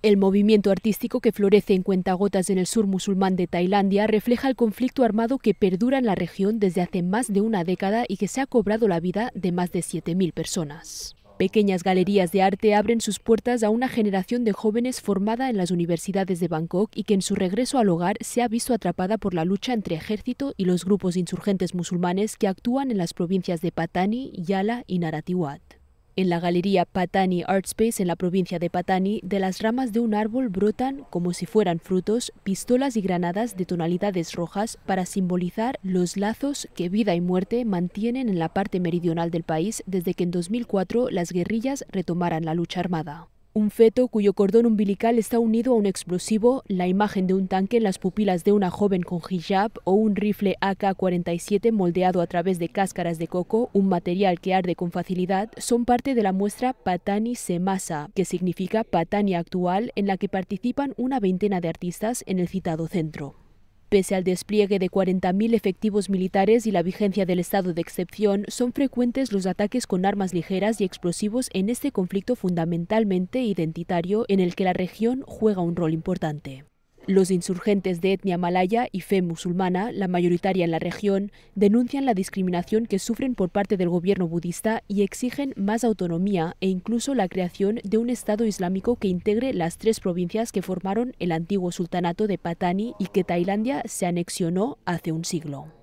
El movimiento artístico que florece en cuentagotas en el sur musulmán de Tailandia refleja el conflicto armado que perdura en la región desde hace más de una década y que se ha cobrado la vida de más de 7.000 personas. Pequeñas galerías de arte abren sus puertas a una generación de jóvenes formada en las universidades de Bangkok y que en su regreso al hogar se ha visto atrapada por la lucha entre ejército y los grupos insurgentes musulmanes que actúan en las provincias de Patani, Yala y Naratiwat. En la galería Patani Art Space, en la provincia de Patani, de las ramas de un árbol brotan, como si fueran frutos, pistolas y granadas de tonalidades rojas para simbolizar los lazos que vida y muerte mantienen en la parte meridional del país desde que en 2004 las guerrillas retomaran la lucha armada. Un feto cuyo cordón umbilical está unido a un explosivo, la imagen de un tanque en las pupilas de una joven con hijab o un rifle AK-47 moldeado a través de cáscaras de coco, un material que arde con facilidad, son parte de la muestra Patani Semasa, que significa Patania actual, en la que participan una veintena de artistas en el citado centro. Pese al despliegue de 40.000 efectivos militares y la vigencia del estado de excepción, son frecuentes los ataques con armas ligeras y explosivos en este conflicto fundamentalmente identitario en el que la región juega un rol importante. Los insurgentes de etnia malaya y fe musulmana, la mayoritaria en la región, denuncian la discriminación que sufren por parte del gobierno budista y exigen más autonomía e incluso la creación de un Estado islámico que integre las tres provincias que formaron el antiguo sultanato de Patani y que Tailandia se anexionó hace un siglo.